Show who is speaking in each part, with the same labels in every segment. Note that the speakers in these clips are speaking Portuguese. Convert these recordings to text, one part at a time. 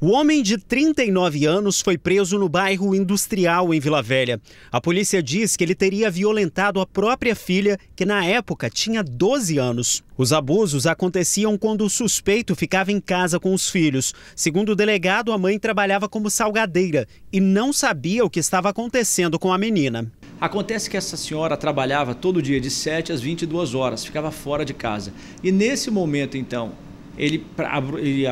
Speaker 1: O homem de 39 anos foi preso no bairro Industrial, em Vila Velha. A polícia diz que ele teria violentado a própria filha, que na época tinha 12 anos. Os abusos aconteciam quando o suspeito ficava em casa com os filhos. Segundo o delegado, a mãe trabalhava como salgadeira e não sabia o que estava acontecendo com a
Speaker 2: menina. Acontece que essa senhora trabalhava todo dia de 7 às 22 horas, ficava fora de casa. E nesse momento, então, ele, ele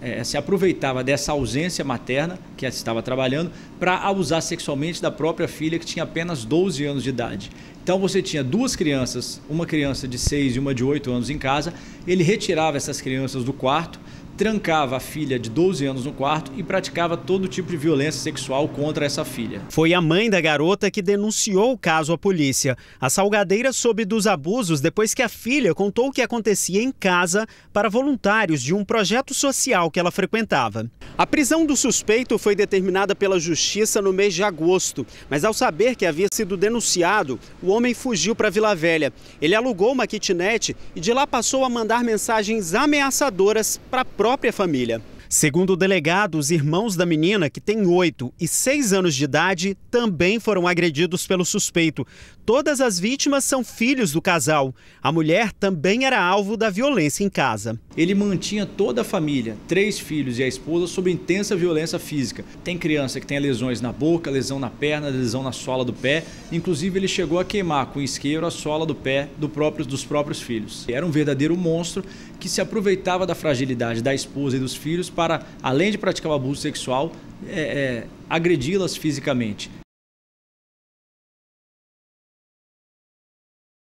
Speaker 2: é, se aproveitava dessa ausência materna, que ela estava trabalhando, para abusar sexualmente da própria filha, que tinha apenas 12 anos de idade. Então você tinha duas crianças, uma criança de 6 e uma de 8 anos em casa, ele retirava essas crianças do quarto trancava a filha de 12 anos no quarto e praticava todo tipo de violência sexual contra essa filha.
Speaker 1: Foi a mãe da garota que denunciou o caso à polícia. A salgadeira soube dos abusos depois que a filha contou o que acontecia em casa para voluntários de um projeto social que ela frequentava. A prisão do suspeito foi determinada pela justiça no mês de agosto, mas ao saber que havia sido denunciado, o homem fugiu para Vila Velha. Ele alugou uma kitnet e de lá passou a mandar mensagens ameaçadoras para a própria família. Segundo o delegado, os irmãos da menina, que tem 8 e 6 anos de idade, também foram agredidos pelo suspeito. Todas as vítimas são filhos do casal. A mulher também
Speaker 2: era alvo da violência em casa. Ele mantinha toda a família, três filhos e a esposa, sob intensa violência física. Tem criança que tem lesões na boca, lesão na perna, lesão na sola do pé. Inclusive, ele chegou a queimar com isqueiro a sola do pé do próprio, dos próprios filhos. Era um verdadeiro monstro que se aproveitava da fragilidade da esposa e dos filhos para, além de praticar o abuso sexual, é, é, agredi-las fisicamente.